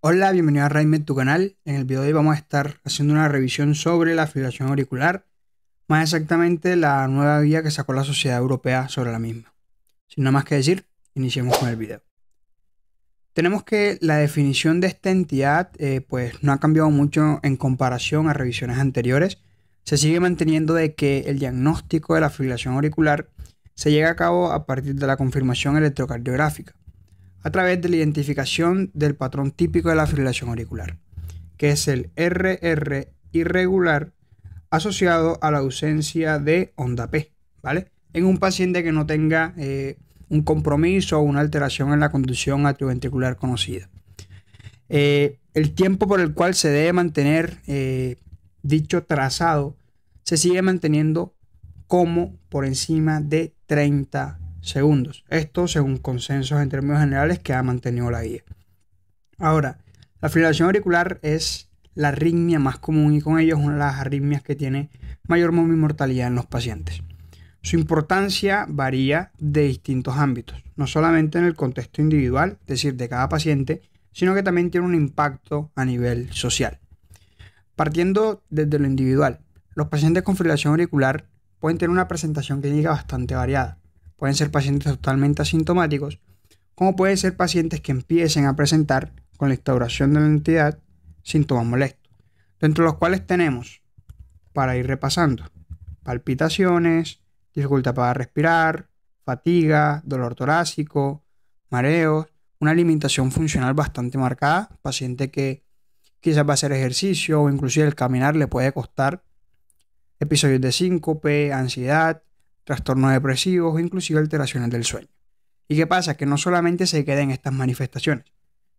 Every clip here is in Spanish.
Hola, bienvenido a Raimed, tu canal. En el video de hoy vamos a estar haciendo una revisión sobre la fibrilación auricular, más exactamente la nueva guía que sacó la Sociedad Europea sobre la misma. Sin nada más que decir, iniciemos con el video. Tenemos que la definición de esta entidad eh, pues no ha cambiado mucho en comparación a revisiones anteriores. Se sigue manteniendo de que el diagnóstico de la fibrilación auricular se llega a cabo a partir de la confirmación electrocardiográfica a través de la identificación del patrón típico de la fibrilación auricular, que es el RR irregular asociado a la ausencia de onda P, ¿vale? En un paciente que no tenga eh, un compromiso o una alteración en la conducción atrioventricular conocida. Eh, el tiempo por el cual se debe mantener eh, dicho trazado se sigue manteniendo como por encima de 30 segundos. Esto según consensos en términos generales que ha mantenido la guía. Ahora, la fibrilación auricular es la arritmia más común y con ello es una de las arritmias que tiene mayor mortalidad en los pacientes. Su importancia varía de distintos ámbitos, no solamente en el contexto individual, es decir, de cada paciente, sino que también tiene un impacto a nivel social. Partiendo desde lo individual, los pacientes con fibrilación auricular pueden tener una presentación clínica bastante variada pueden ser pacientes totalmente asintomáticos, como pueden ser pacientes que empiecen a presentar con la instauración de la entidad síntomas molestos, dentro de los cuales tenemos, para ir repasando, palpitaciones, dificultad para respirar, fatiga, dolor torácico, mareos, una limitación funcional bastante marcada, paciente que quizás va a hacer ejercicio o inclusive el caminar le puede costar, episodios de síncope, ansiedad, trastornos depresivos o inclusive alteraciones del sueño. ¿Y qué pasa? Que no solamente se queden estas manifestaciones,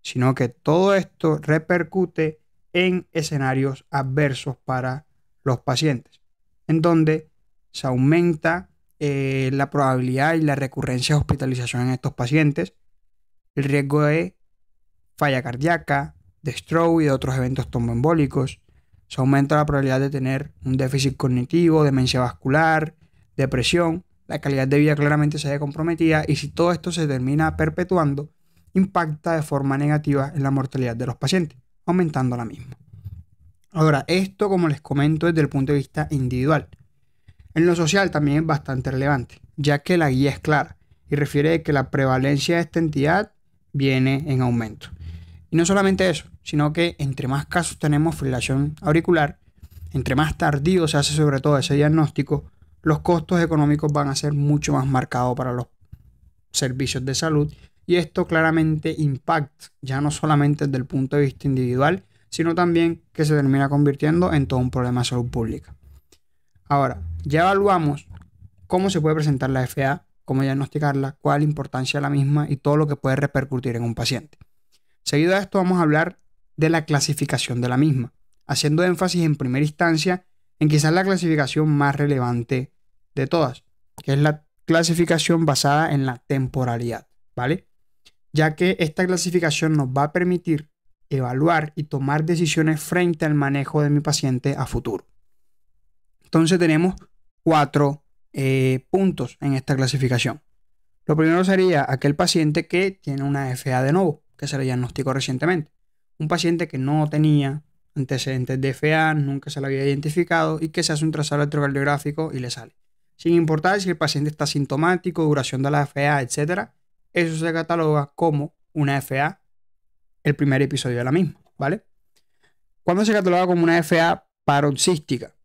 sino que todo esto repercute en escenarios adversos para los pacientes, en donde se aumenta eh, la probabilidad y la recurrencia de hospitalización en estos pacientes, el riesgo de falla cardíaca, de stroke y de otros eventos tromboembólicos, se aumenta la probabilidad de tener un déficit cognitivo, demencia vascular, depresión, la calidad de vida claramente se ve comprometida y si todo esto se termina perpetuando, impacta de forma negativa en la mortalidad de los pacientes, aumentando la misma. Ahora, esto como les comento desde el punto de vista individual. En lo social también es bastante relevante, ya que la guía es clara y refiere que la prevalencia de esta entidad viene en aumento. Y no solamente eso, sino que entre más casos tenemos fibrilación auricular, entre más tardío se hace sobre todo ese diagnóstico, los costos económicos van a ser mucho más marcados para los servicios de salud y esto claramente impacta ya no solamente desde el punto de vista individual, sino también que se termina convirtiendo en todo un problema de salud pública. Ahora, ya evaluamos cómo se puede presentar la FA, cómo diagnosticarla, cuál es la importancia de la misma y todo lo que puede repercutir en un paciente. Seguido a esto vamos a hablar de la clasificación de la misma, haciendo énfasis en primera instancia en quizás la clasificación más relevante de todas, que es la clasificación basada en la temporalidad, ¿vale? Ya que esta clasificación nos va a permitir evaluar y tomar decisiones frente al manejo de mi paciente a futuro. Entonces tenemos cuatro eh, puntos en esta clasificación. Lo primero sería aquel paciente que tiene una FA de nuevo, que se le diagnosticó recientemente. Un paciente que no tenía antecedentes de FA, nunca se le había identificado y que se hace un trazado electrocardiográfico y le sale. Sin importar si el paciente está sintomático, duración de la FA, etc., eso se cataloga como una FA, el primer episodio de la misma, ¿vale? ¿Cuándo se cataloga como una FA paroxística?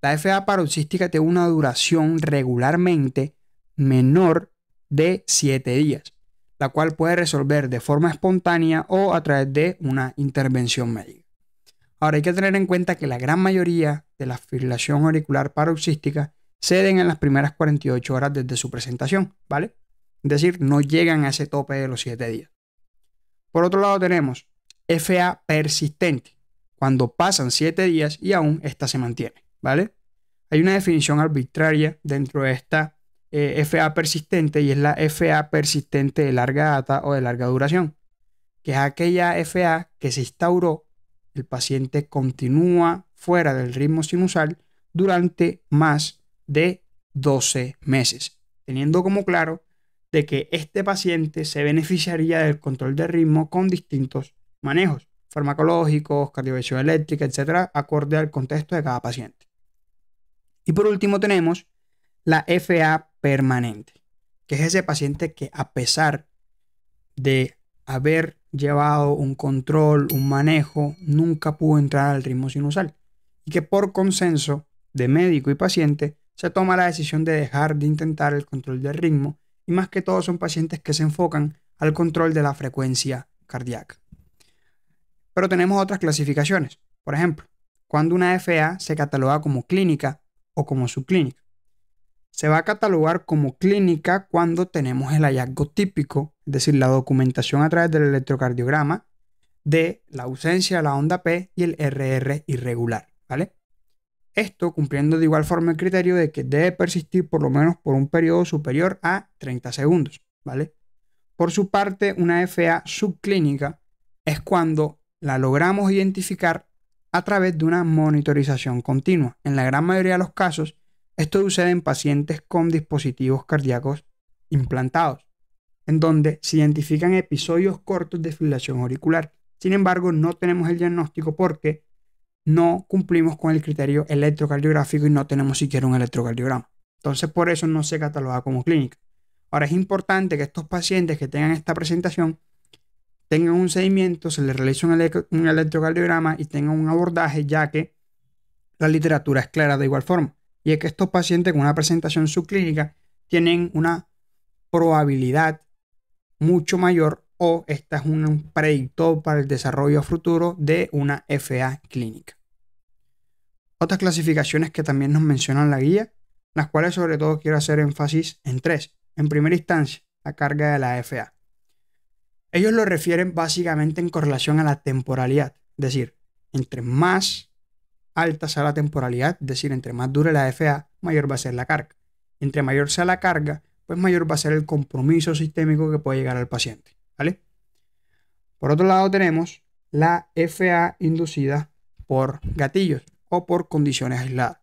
La FA paroxística tiene una duración regularmente menor de 7 días, la cual puede resolver de forma espontánea o a través de una intervención médica. Ahora hay que tener en cuenta que la gran mayoría de la fibrilación auricular paroxística ceden en las primeras 48 horas desde su presentación, ¿vale? Es decir, no llegan a ese tope de los 7 días. Por otro lado tenemos FA persistente, cuando pasan 7 días y aún esta se mantiene, ¿vale? Hay una definición arbitraria dentro de esta eh, FA persistente y es la FA persistente de larga data o de larga duración, que es aquella FA que se instauró el paciente continúa fuera del ritmo sinusal durante más de 12 meses, teniendo como claro de que este paciente se beneficiaría del control de ritmo con distintos manejos farmacológicos, cardioversión eléctrica, etcétera, acorde al contexto de cada paciente. Y por último tenemos la FA permanente, que es ese paciente que a pesar de haber llevado un control, un manejo, nunca pudo entrar al ritmo sinusal y que por consenso de médico y paciente se toma la decisión de dejar de intentar el control del ritmo y más que todo son pacientes que se enfocan al control de la frecuencia cardíaca. Pero tenemos otras clasificaciones, por ejemplo, cuando una FA se cataloga como clínica o como subclínica se va a catalogar como clínica cuando tenemos el hallazgo típico, es decir, la documentación a través del electrocardiograma de la ausencia de la onda P y el RR irregular, ¿vale? Esto cumpliendo de igual forma el criterio de que debe persistir por lo menos por un periodo superior a 30 segundos, ¿vale? Por su parte, una FA subclínica es cuando la logramos identificar a través de una monitorización continua. En la gran mayoría de los casos, esto sucede en pacientes con dispositivos cardíacos implantados, en donde se identifican episodios cortos de fibrilación auricular. Sin embargo, no tenemos el diagnóstico porque no cumplimos con el criterio electrocardiográfico y no tenemos siquiera un electrocardiograma. Entonces, por eso no se cataloga como clínica. Ahora, es importante que estos pacientes que tengan esta presentación tengan un seguimiento, se les realice un electrocardiograma y tengan un abordaje, ya que la literatura es clara de igual forma y es que estos pacientes con una presentación subclínica tienen una probabilidad mucho mayor o esta es un predictor para el desarrollo futuro de una FA clínica. Otras clasificaciones que también nos mencionan la guía, las cuales sobre todo quiero hacer énfasis en tres. En primera instancia, la carga de la FA. Ellos lo refieren básicamente en correlación a la temporalidad, es decir, entre más alta sea la temporalidad, es decir, entre más dure la FA, mayor va a ser la carga. Entre mayor sea la carga, pues mayor va a ser el compromiso sistémico que puede llegar al paciente. ¿vale? Por otro lado tenemos la FA inducida por gatillos o por condiciones aisladas.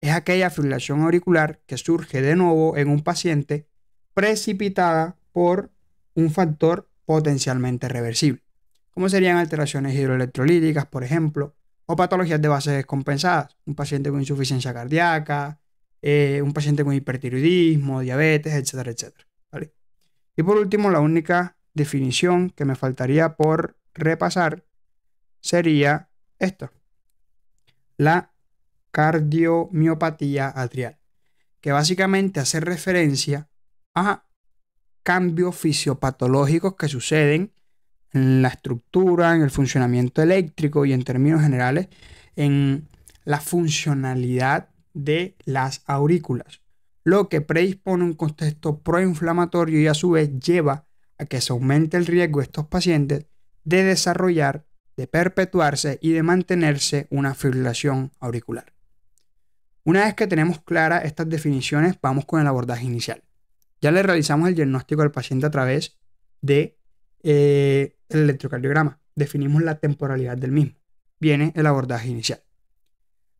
Es aquella fibrilación auricular que surge de nuevo en un paciente precipitada por un factor potencialmente reversible, como serían alteraciones hidroelectrolíticas, por ejemplo, o patologías de base descompensadas. Un paciente con insuficiencia cardíaca, eh, un paciente con hipertiroidismo, diabetes, etcétera, etcétera. Y por último, la única definición que me faltaría por repasar sería esto. La cardiomiopatía atrial, que básicamente hace referencia a cambios fisiopatológicos que suceden en la estructura, en el funcionamiento eléctrico y en términos generales en la funcionalidad de las aurículas, lo que predispone un contexto proinflamatorio y a su vez lleva a que se aumente el riesgo de estos pacientes de desarrollar, de perpetuarse y de mantenerse una fibrilación auricular. Una vez que tenemos claras estas definiciones, vamos con el abordaje inicial. Ya le realizamos el diagnóstico al paciente a través de eh, el electrocardiograma. Definimos la temporalidad del mismo. Viene el abordaje inicial,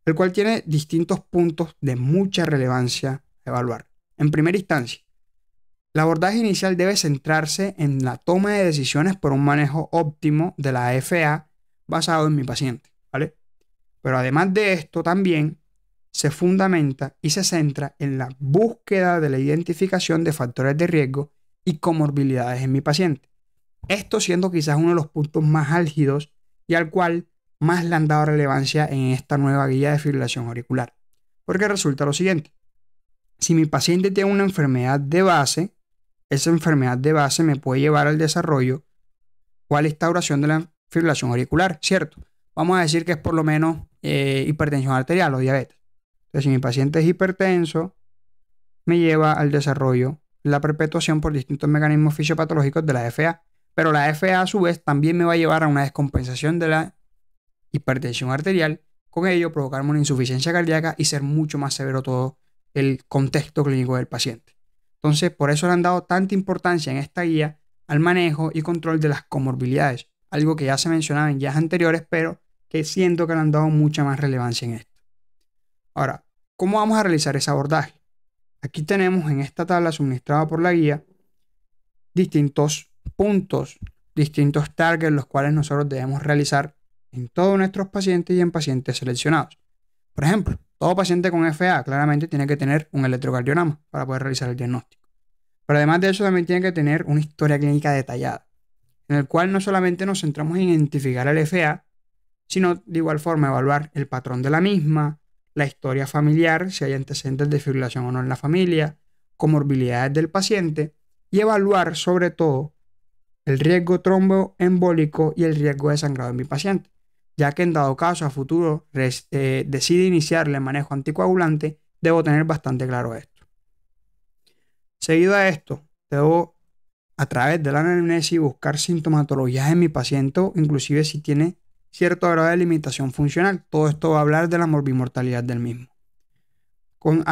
el cual tiene distintos puntos de mucha relevancia a evaluar. En primera instancia, el abordaje inicial debe centrarse en la toma de decisiones por un manejo óptimo de la FA basado en mi paciente, ¿vale? Pero además de esto también se fundamenta y se centra en la búsqueda de la identificación de factores de riesgo y comorbilidades en mi paciente, esto siendo quizás uno de los puntos más álgidos y al cual más le han dado relevancia en esta nueva guía de fibrilación auricular. Porque resulta lo siguiente. Si mi paciente tiene una enfermedad de base, esa enfermedad de base me puede llevar al desarrollo o a la instauración de la fibrilación auricular, ¿cierto? Vamos a decir que es por lo menos eh, hipertensión arterial o diabetes. Entonces, si mi paciente es hipertenso, me lleva al desarrollo, la perpetuación por distintos mecanismos fisiopatológicos de la FA. Pero la FA a su vez también me va a llevar a una descompensación de la hipertensión arterial, con ello provocarme una insuficiencia cardíaca y ser mucho más severo todo el contexto clínico del paciente. Entonces, por eso le han dado tanta importancia en esta guía al manejo y control de las comorbilidades, algo que ya se mencionaba en guías anteriores, pero que siento que le han dado mucha más relevancia en esto. Ahora, ¿cómo vamos a realizar ese abordaje? Aquí tenemos en esta tabla suministrada por la guía distintos puntos, distintos targets, los cuales nosotros debemos realizar en todos nuestros pacientes y en pacientes seleccionados. Por ejemplo, todo paciente con FA claramente tiene que tener un electrocardiograma para poder realizar el diagnóstico. Pero además de eso también tiene que tener una historia clínica detallada, en el cual no solamente nos centramos en identificar el FA, sino de igual forma evaluar el patrón de la misma, la historia familiar, si hay antecedentes de fibrilación o no en la familia, comorbilidades del paciente y evaluar sobre todo el riesgo tromboembólico y el riesgo de sangrado en mi paciente, ya que en dado caso a futuro eh, decide iniciarle manejo anticoagulante, debo tener bastante claro esto. Seguido a esto, debo a través de la anamnesis buscar sintomatologías en mi paciente, inclusive si tiene cierto grado de limitación funcional. Todo esto va a hablar de la morbimortalidad del mismo. Con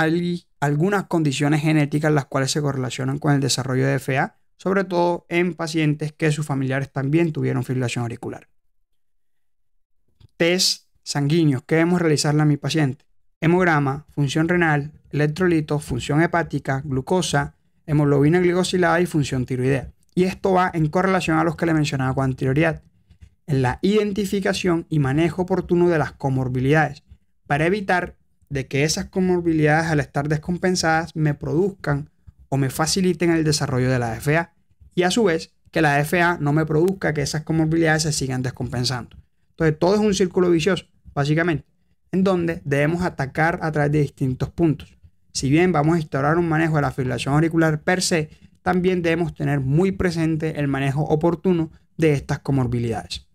algunas condiciones genéticas las cuales se correlacionan con el desarrollo de FA sobre todo en pacientes que sus familiares también tuvieron fibrilación auricular. Test sanguíneos que debemos realizarle a mi paciente. Hemograma, función renal, electrolitos, función hepática, glucosa, hemoglobina glicosilada y función tiroidea. Y esto va en correlación a los que le mencionaba con anterioridad, en la identificación y manejo oportuno de las comorbilidades, para evitar de que esas comorbilidades al estar descompensadas me produzcan o me faciliten el desarrollo de la FA y a su vez que la FA no me produzca que esas comorbilidades se sigan descompensando. Entonces todo es un círculo vicioso, básicamente, en donde debemos atacar a través de distintos puntos. Si bien vamos a instaurar un manejo de la fibrilación auricular per se, también debemos tener muy presente el manejo oportuno de estas comorbilidades.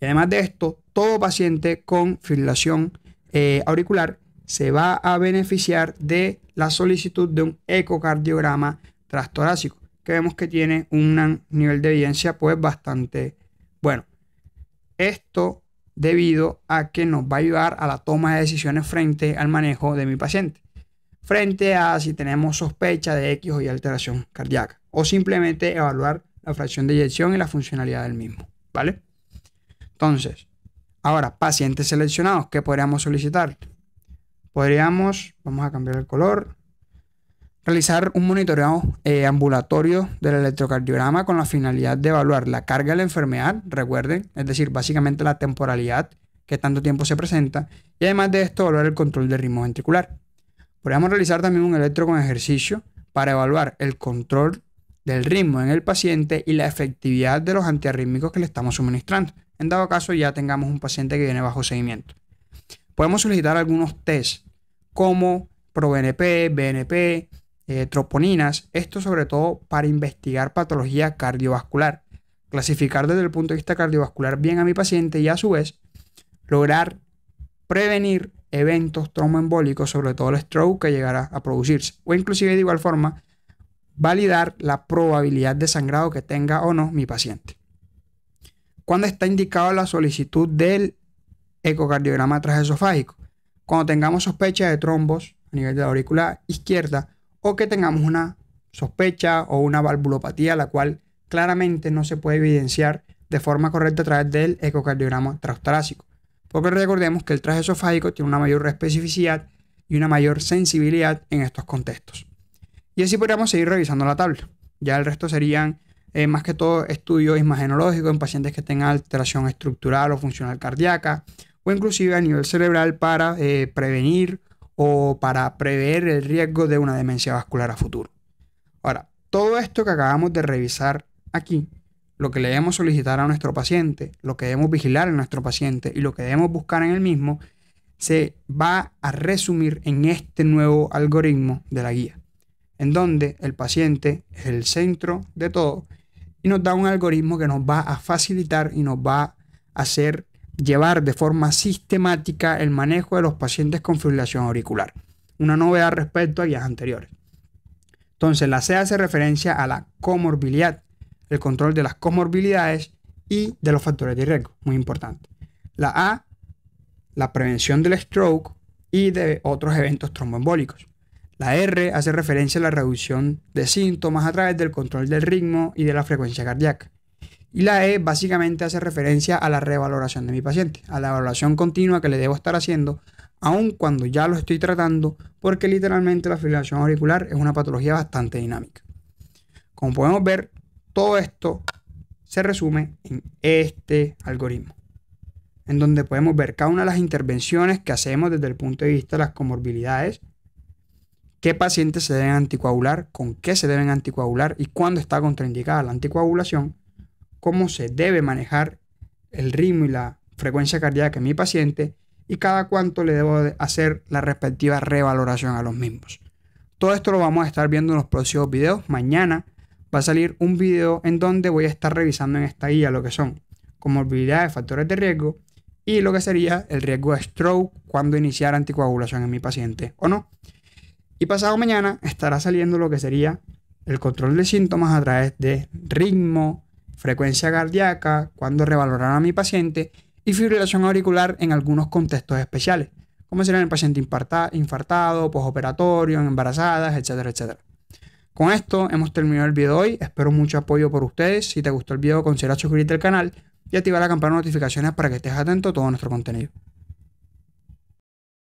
Y además de esto, todo paciente con fibrilación eh, auricular se va a beneficiar de la solicitud de un ecocardiograma trastorácico que vemos que tiene un nivel de evidencia pues bastante bueno. Esto debido a que nos va a ayudar a la toma de decisiones frente al manejo de mi paciente, frente a si tenemos sospecha de X o Y alteración cardíaca, o simplemente evaluar la fracción de eyección y la funcionalidad del mismo, ¿vale? Entonces, ahora, pacientes seleccionados, ¿qué podríamos solicitar? podríamos, vamos a cambiar el color, realizar un monitoreo eh, ambulatorio del electrocardiograma con la finalidad de evaluar la carga de la enfermedad, recuerden, es decir, básicamente la temporalidad, que tanto tiempo se presenta, y además de esto, evaluar el control del ritmo ventricular. Podríamos realizar también un electro con ejercicio para evaluar el control del ritmo en el paciente y la efectividad de los antiarrítmicos que le estamos suministrando, en dado caso ya tengamos un paciente que viene bajo seguimiento. Podemos solicitar algunos test como ProBNP, BNP, eh, troponinas, esto sobre todo para investigar patología cardiovascular, clasificar desde el punto de vista cardiovascular bien a mi paciente y a su vez lograr prevenir eventos tromboembólicos, sobre todo el stroke que llegará a producirse, o inclusive de igual forma validar la probabilidad de sangrado que tenga o no mi paciente. Cuando está indicado la solicitud del ecocardiograma transesofágico? cuando tengamos sospecha de trombos a nivel de la aurícula izquierda o que tengamos una sospecha o una valvulopatía, la cual claramente no se puede evidenciar de forma correcta a través del ecocardiograma transtorácico. Porque recordemos que el traje esofágico tiene una mayor especificidad y una mayor sensibilidad en estos contextos. Y así podríamos seguir revisando la tabla. Ya el resto serían eh, más que todo estudios imagenológicos en pacientes que tengan alteración estructural o funcional cardíaca, o inclusive a nivel cerebral para eh, prevenir o para prever el riesgo de una demencia vascular a futuro. Ahora, todo esto que acabamos de revisar aquí, lo que le debemos solicitar a nuestro paciente, lo que debemos vigilar en nuestro paciente y lo que debemos buscar en el mismo, se va a resumir en este nuevo algoritmo de la guía, en donde el paciente es el centro de todo y nos da un algoritmo que nos va a facilitar y nos va a hacer llevar de forma sistemática el manejo de los pacientes con fibrilación auricular, una novedad respecto a guías anteriores. Entonces, la C hace referencia a la comorbilidad, el control de las comorbilidades y de los factores de riesgo, muy importante. La A, la prevención del stroke y de otros eventos tromboembólicos. La R hace referencia a la reducción de síntomas a través del control del ritmo y de la frecuencia cardíaca. Y la E básicamente hace referencia a la revaloración de mi paciente, a la evaluación continua que le debo estar haciendo, aun cuando ya lo estoy tratando, porque literalmente la fibrilación auricular es una patología bastante dinámica. Como podemos ver, todo esto se resume en este algoritmo, en donde podemos ver cada una de las intervenciones que hacemos desde el punto de vista de las comorbilidades, qué pacientes se deben anticoagular, con qué se deben anticoagular y cuándo está contraindicada la anticoagulación, cómo se debe manejar el ritmo y la frecuencia cardíaca en mi paciente y cada cuánto le debo hacer la respectiva revaloración a los mismos. Todo esto lo vamos a estar viendo en los próximos videos. Mañana va a salir un video en donde voy a estar revisando en esta guía lo que son comorbilidades, factores de riesgo y lo que sería el riesgo de stroke cuando iniciar anticoagulación en mi paciente o no. Y pasado mañana estará saliendo lo que sería el control de síntomas a través de ritmo, frecuencia cardíaca, cuando revalorar a mi paciente y fibrilación auricular en algunos contextos especiales, como será en el paciente infartado, posoperatorio, en embarazadas, etcétera, etcétera. Con esto hemos terminado el video de hoy, espero mucho apoyo por ustedes, si te gustó el video considera suscribirte al canal y activar la campana de notificaciones para que estés atento a todo nuestro contenido.